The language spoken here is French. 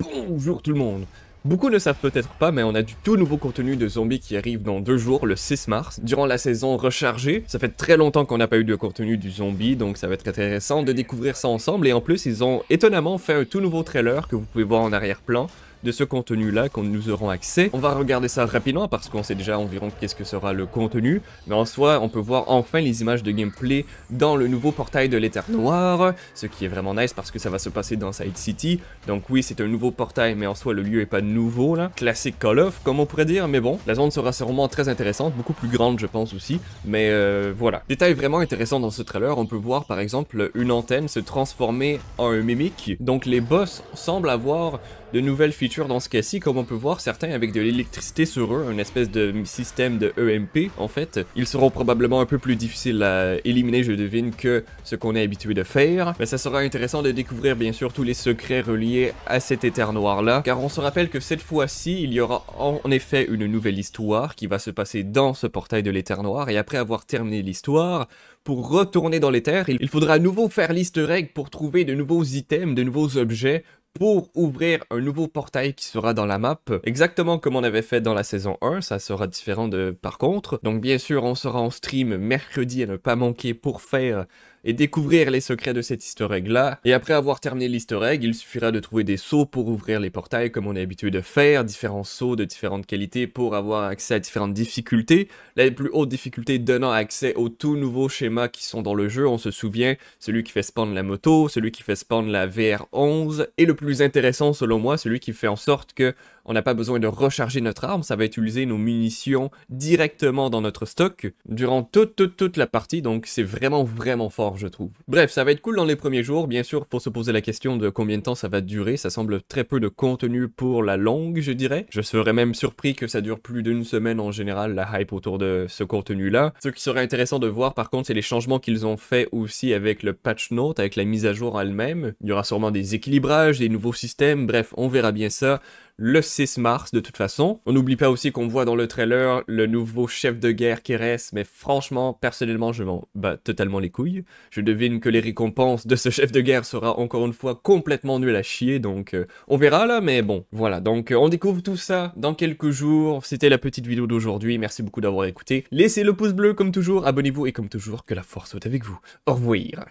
Bonjour tout le monde Beaucoup ne savent peut-être pas, mais on a du tout nouveau contenu de zombies qui arrive dans deux jours, le 6 mars, durant la saison rechargée. Ça fait très longtemps qu'on n'a pas eu de contenu du zombie, donc ça va être intéressant de découvrir ça ensemble. Et en plus, ils ont étonnamment fait un tout nouveau trailer que vous pouvez voir en arrière-plan, de ce contenu-là qu'on nous aurons accès. On va regarder ça rapidement parce qu'on sait déjà environ qu'est-ce que sera le contenu, mais en soi, on peut voir enfin les images de gameplay dans le nouveau portail de l'éther noir, ce qui est vraiment nice parce que ça va se passer dans Side City. Donc oui, c'est un nouveau portail, mais en soi, le lieu est pas nouveau là. Classique Call of, comme on pourrait dire, mais bon, la zone sera sûrement très intéressante, beaucoup plus grande, je pense aussi, mais euh, voilà. Détail vraiment intéressant dans ce trailer, on peut voir par exemple une antenne se transformer en un mimique, donc les boss semblent avoir de nouvelles features dans ce cas-ci, comme on peut voir, certains avec de l'électricité sur eux, un espèce de système de EMP en fait, ils seront probablement un peu plus difficiles à éliminer, je devine, que ce qu'on est habitué de faire. Mais ça sera intéressant de découvrir bien sûr tous les secrets reliés à cet éther noir-là, car on se rappelle que cette fois-ci, il y aura en effet une nouvelle histoire qui va se passer dans ce portail de l'éther noir, et après avoir terminé l'histoire, pour retourner dans l'éther, il faudra à nouveau faire liste egg pour trouver de nouveaux items, de nouveaux objets pour ouvrir un nouveau portail qui sera dans la map, exactement comme on avait fait dans la saison 1, ça sera différent de par contre. Donc bien sûr, on sera en stream mercredi à ne pas manquer pour faire et découvrir les secrets de cet easter egg là. Et après avoir terminé l'easter egg, il suffira de trouver des sauts pour ouvrir les portails comme on est habitué de faire, différents sauts de différentes qualités pour avoir accès à différentes difficultés. Les plus hautes difficultés donnant accès aux tout nouveaux schémas qui sont dans le jeu, on se souvient, celui qui fait spawn la moto, celui qui fait spawn la VR11 et le plus intéressant selon moi, celui qui fait en sorte que on n'a pas besoin de recharger notre arme, ça va utiliser nos munitions directement dans notre stock durant toute toute la partie, donc c'est vraiment vraiment fort je trouve. Bref, ça va être cool dans les premiers jours, bien sûr pour se poser la question de combien de temps ça va durer, ça semble très peu de contenu pour la longue je dirais. Je serais même surpris que ça dure plus d'une semaine en général la hype autour de ce contenu là. Ce qui serait intéressant de voir par contre c'est les changements qu'ils ont fait aussi avec le patch note, avec la mise à jour elle-même. Il y aura sûrement des équilibrages, des Nouveau systèmes. Bref, on verra bien ça le 6 mars de toute façon. On n'oublie pas aussi qu'on voit dans le trailer le nouveau chef de guerre qui mais franchement, personnellement, je m'en bats totalement les couilles. Je devine que les récompenses de ce chef de guerre sera encore une fois complètement nul à chier, donc euh, on verra là, mais bon, voilà. Donc euh, on découvre tout ça dans quelques jours. C'était la petite vidéo d'aujourd'hui, merci beaucoup d'avoir écouté. Laissez le pouce bleu comme toujours, abonnez-vous et comme toujours, que la force soit avec vous. Au revoir.